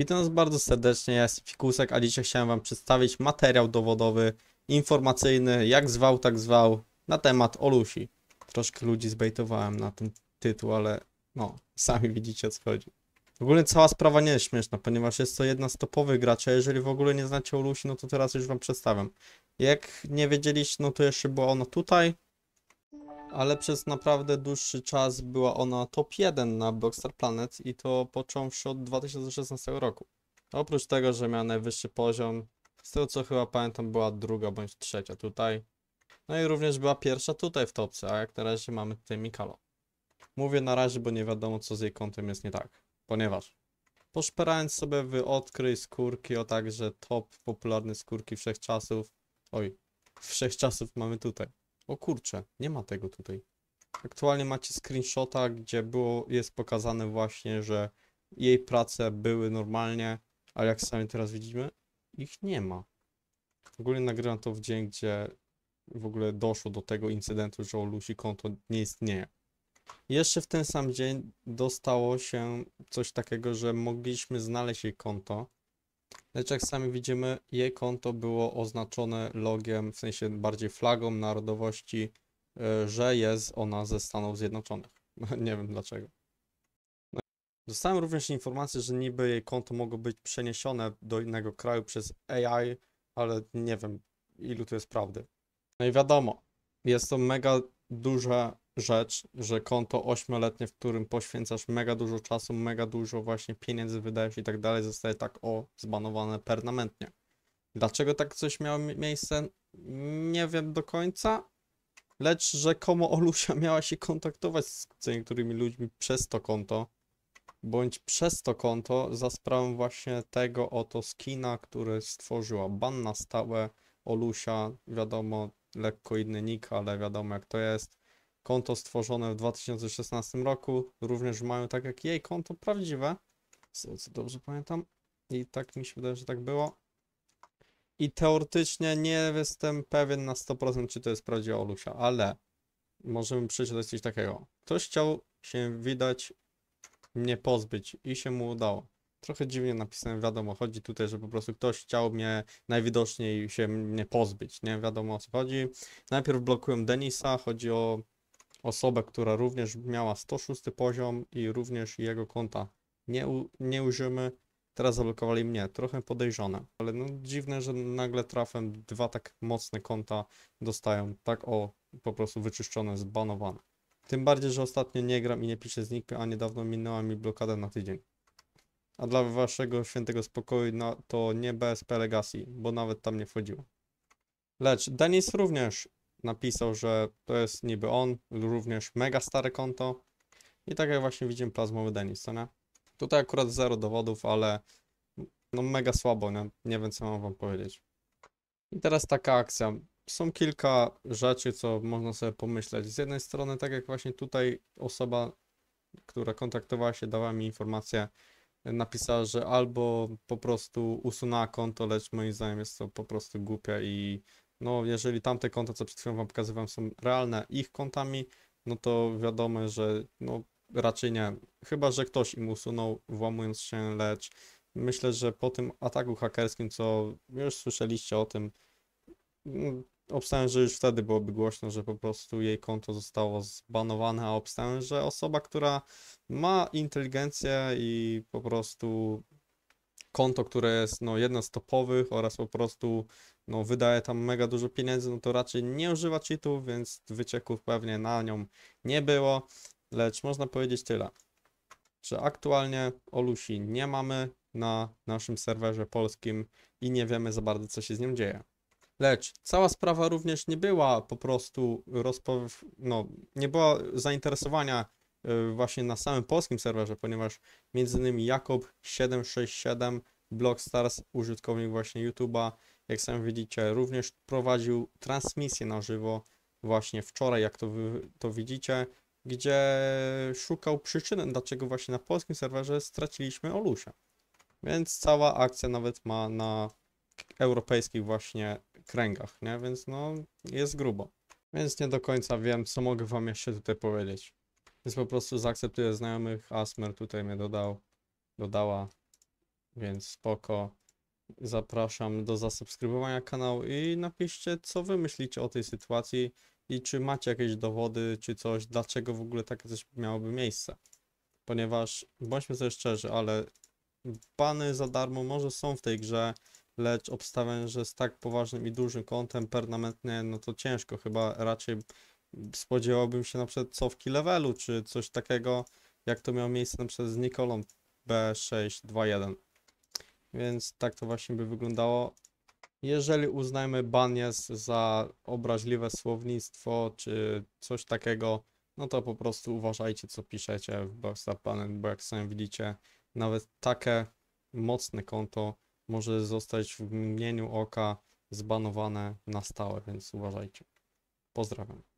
Witam Was bardzo serdecznie, ja jestem Fikusek, a dzisiaj chciałem Wam przedstawić materiał dowodowy, informacyjny, jak zwał, tak zwał, na temat Olusi. Troszkę ludzi zbejtowałem na ten tytuł, ale no, sami widzicie o co chodzi. W ogóle cała sprawa nie jest śmieszna, ponieważ jest to jedna z topowych graczy, a jeżeli w ogóle nie znacie Olusi, no to teraz już Wam przedstawiam. Jak nie wiedzieliście, no to jeszcze była ona tutaj, ale przez naprawdę dłuższy czas była ona top 1 na Blockstar Planet i to począwszy od 2016 roku. Oprócz tego, że miała najwyższy poziom, z tego co chyba pamiętam była druga bądź trzecia tutaj. No i również była pierwsza tutaj w topce, a jak na razie mamy tutaj Mikalo. Mówię na razie, bo nie wiadomo co z jej kątem jest nie tak, ponieważ poszperając sobie w odkryj skórki, o także top popularny skórki wszechczasów, oj, wszechczasów mamy tutaj. O kurczę, nie ma tego tutaj. Aktualnie macie screenshota, gdzie było, jest pokazane właśnie, że jej prace były normalnie, ale jak sami teraz widzimy, ich nie ma. Ogólnie nagrywam to w dzień, gdzie w ogóle doszło do tego incydentu, że Olusi konto nie istnieje. Jeszcze w ten sam dzień dostało się coś takiego, że mogliśmy znaleźć jej konto, Lecz jak sami widzimy, jej konto było oznaczone logiem, w sensie bardziej flagą narodowości, e, że jest ona ze Stanów Zjednoczonych. No, nie wiem dlaczego. No dostałem również informację, że niby jej konto mogło być przeniesione do innego kraju przez AI, ale nie wiem ilu tu jest prawdy. No i wiadomo, jest to mega duże rzecz, że konto ośmioletnie, w którym poświęcasz mega dużo czasu, mega dużo właśnie pieniędzy wydajesz i tak dalej, zostaje tak o zbanowane permanentnie. Dlaczego tak coś miało miejsce? Nie wiem do końca, lecz rzekomo Olusia miała się kontaktować z niektórymi ludźmi przez to konto, bądź przez to konto za sprawą właśnie tego oto skina, który stworzyła. Ban na stałe, Olusia, wiadomo, lekko inny nick, ale wiadomo jak to jest konto stworzone w 2016 roku, również mają tak jak jej konto prawdziwe, co dobrze pamiętam i tak mi się wydaje, że tak było. I teoretycznie nie jestem pewien na 100% czy to jest prawdziwa Olusia, ale możemy przyjść do coś takiego. Ktoś chciał się widać mnie pozbyć i się mu udało. Trochę dziwnie napisałem, wiadomo, chodzi tutaj, że po prostu ktoś chciał mnie najwidoczniej się mnie pozbyć, nie wiadomo o co chodzi. Najpierw blokują Denisa, chodzi o osobę, która również miała 106 poziom i również jego konta nie, u, nie użymy. Teraz zablokowali mnie, trochę podejrzane, ale no dziwne, że nagle trafem dwa tak mocne konta dostają tak o po prostu wyczyszczone, zbanowane. Tym bardziej, że ostatnio nie gram i nie piszę z nikim, a niedawno minęła mi blokada na tydzień. A dla waszego świętego spokoju no, to nie BSP Legacy, bo nawet tam nie wchodziło. Lecz Denis również napisał, że to jest niby on, również mega stare konto. I tak jak właśnie widzimy plazmowy Denis, co nie? Tutaj akurat zero dowodów, ale no mega słabo, nie? nie wiem co mam wam powiedzieć. I teraz taka akcja. Są kilka rzeczy, co można sobie pomyśleć. Z jednej strony, tak jak właśnie tutaj osoba, która kontaktowała się, dała mi informację, napisała, że albo po prostu usunęła konto, lecz moim zdaniem jest to po prostu głupia i no jeżeli tamte konta, co przed chwilą wam pokazywałem, są realne ich kontami, no to wiadomo, że no raczej nie. Chyba, że ktoś im usunął, włamując się, lecz myślę, że po tym ataku hakerskim, co już słyszeliście o tym, mm, obstawiam, że już wtedy byłoby głośno, że po prostu jej konto zostało zbanowane, a obstawiam, że osoba, która ma inteligencję i po prostu konto, które jest no, jedno z topowych oraz po prostu no, wydaje tam mega dużo pieniędzy, no to raczej nie używa cheatów, więc wycieków pewnie na nią nie było, lecz można powiedzieć tyle, że aktualnie Olusi nie mamy na naszym serwerze polskim i nie wiemy za bardzo co się z nią dzieje. Lecz cała sprawa również nie była po prostu rozpo... no, nie było zainteresowania y, właśnie na samym polskim serwerze, ponieważ między innymi Jakob 767 Blockstars, użytkownik właśnie YouTube'a, jak sam widzicie, również prowadził transmisję na żywo właśnie wczoraj, jak to, wy, to widzicie, gdzie szukał przyczyn, dlaczego właśnie na polskim serwerze straciliśmy Olusia. Więc cała akcja nawet ma na europejskich właśnie kręgach, nie? Więc no, jest grubo. Więc nie do końca wiem, co mogę wam jeszcze tutaj powiedzieć. Więc po prostu zaakceptuję znajomych, Asmer tutaj mnie dodał, dodała, więc spoko. Zapraszam do zasubskrybowania kanału i napiszcie, co wy myślicie o tej sytuacji i czy macie jakieś dowody, czy coś, dlaczego w ogóle takie coś miałoby miejsce. Ponieważ, bądźmy sobie szczerzy, ale bany za darmo może są w tej grze, lecz obstawiam, że z tak poważnym i dużym kątem permanentnie, no to ciężko. Chyba raczej spodziewałbym się na przykład cofki levelu, czy coś takiego, jak to miało miejsce na przykład z Nikolą B621. Więc tak to właśnie by wyglądało. Jeżeli uznajmy banias za obraźliwe słownictwo czy coś takiego, no to po prostu uważajcie co piszecie w Blackstar Planet, bo jak sami widzicie, nawet takie mocne konto może zostać w mgnieniu oka zbanowane na stałe, więc uważajcie. Pozdrawiam.